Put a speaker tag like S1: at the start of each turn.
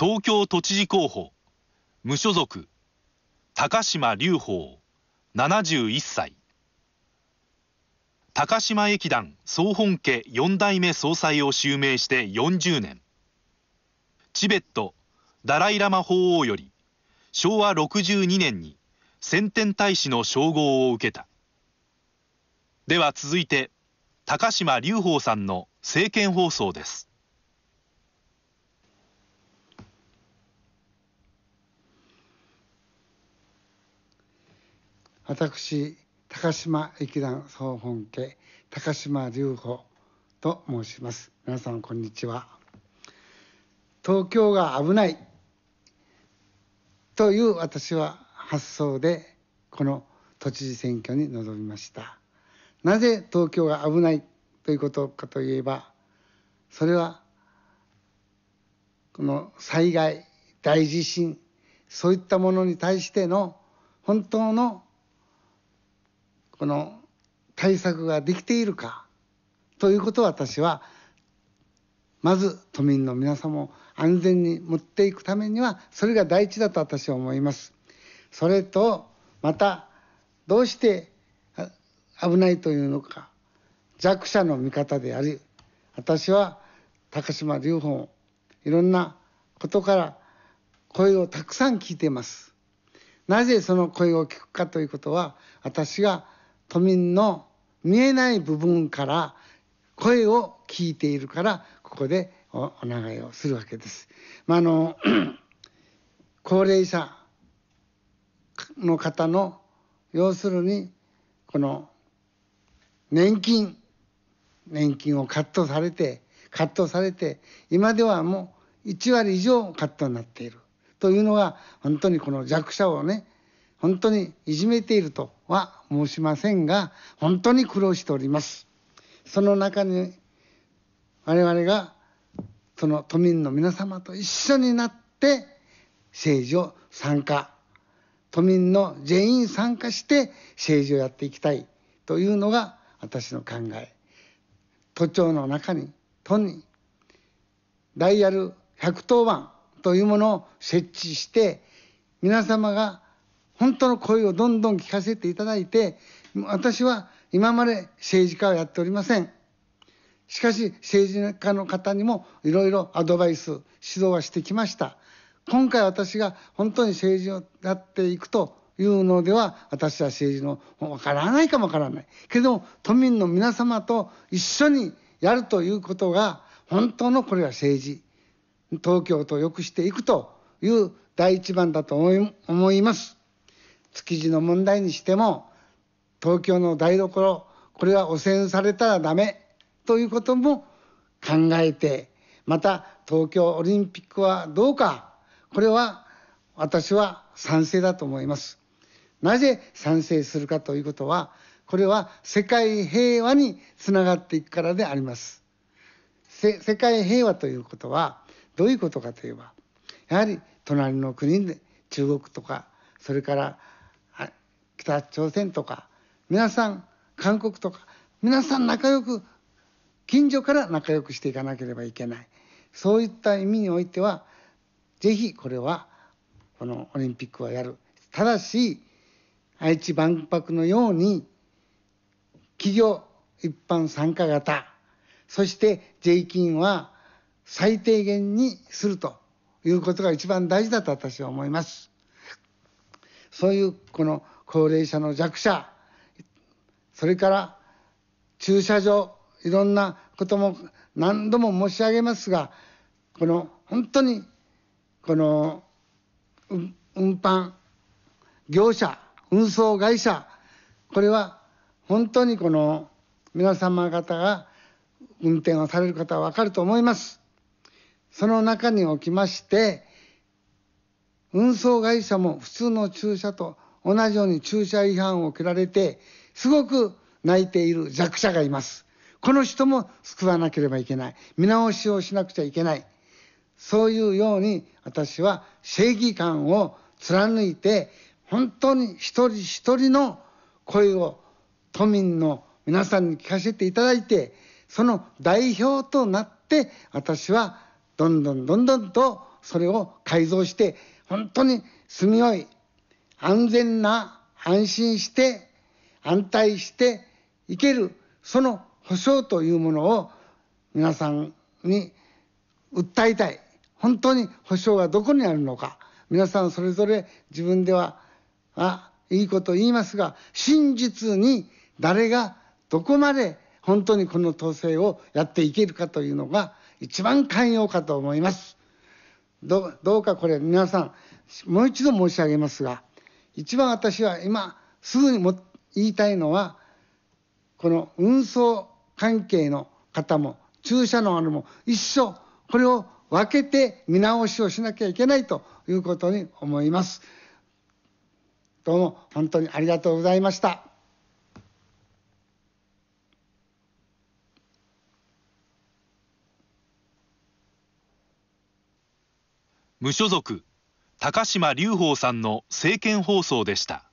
S1: 東京都知事候補無所属高島隆法71歳高島駅団総本家4代目総裁を襲名して40年チベットダライ・ラマ法王より昭和62年に先天大使の称号を受けたでは続いて高島隆法さんの政見放送です
S2: 私高島駅団総本家高島隆法と申します皆さんこんにちは東京が危ないという私は発想でこの都知事選挙に臨みましたなぜ東京が危ないということかといえばそれはこの災害大地震そういったものに対しての本当のこの対策ができているかということを私はまず都民の皆さんも安全に持っていくためにはそれが第一だと私は思います。それとまたどうして危ないというのか弱者の味方であり私は高島隆法いろんなことから声をたくさん聞いています。なぜその声を聞くかということは私が都民の見えない部分から声を聞いているからここでお願いをするわけです。まあ、あの 高齢者の方の要するにこの年金年金をカットされてカットされて今ではもう1割以上カットになっているというのが本当にこの弱者をね本当にいじめているとは申しませんが、本当に苦労しております。その中に、我々が、その都民の皆様と一緒になって、政治を参加、都民の全員参加して政治をやっていきたいというのが私の考え。都庁の中に、都に、ダイヤル110番というものを設置して、皆様が本当の声をどんどん聞かせていただいて、私は今まで政治家をやっておりません。しかし、政治家の方にもいろいろアドバイス、指導はしてきました。今回私が本当に政治をやっていくというのでは、私は政治のわからないかもわからない。けども、都民の皆様と一緒にやるということが、本当のこれは政治、東京都を良くしていくという第一番だと思います。築地の問題にしても東京の台所これは汚染されたらダメということも考えてまた東京オリンピックはどうかこれは私は賛成だと思います。なぜ賛成するかということはこれは世界平和につながっていくからであります。世界平和ということはどういうことかといえばやはり隣の国で中国とかそれから北朝鮮とか皆さん韓国とか皆さん仲良く近所から仲良くしていかなければいけないそういった意味においては是非これはこのオリンピックはやるただし愛知万博のように企業一般参加型そして税金は最低限にするということが一番大事だと私は思います。そういうこの高齢者の弱者それから駐車場いろんなことも何度も申し上げますがこの本当にこの運搬業者運送会社これは本当にこの皆様方が運転をされる方は分かると思います。その中におきまして運送会社も普通の駐車と同じように駐車違反をけられて、すごく泣いている弱者がいます。この人も救わなければいけない。見直しをしなくちゃいけない。そういうように私は正義感を貫いて、本当に一人一人の声を都民の皆さんに聞かせていただいて、その代表となって、私はどんどんどんどんとそれを改造して、本当に住みよい安全な安心して安泰していけるその保障というものを皆さんに訴えたい本当に保障がどこにあるのか皆さんそれぞれ自分ではあいいこと言いますが真実に誰がどこまで本当にこの統制をやっていけるかというのが一番寛容かと思います。どうかこれ皆さんもう一度申し上げますが一番私は今すぐにも言いたいのはこの運送関係の方も注射のあれも一緒これを分けて見直しをしなきゃいけないということに思います。どうも本当にありがとうございました。
S1: 無所属高島隆法さんの政見放送でした。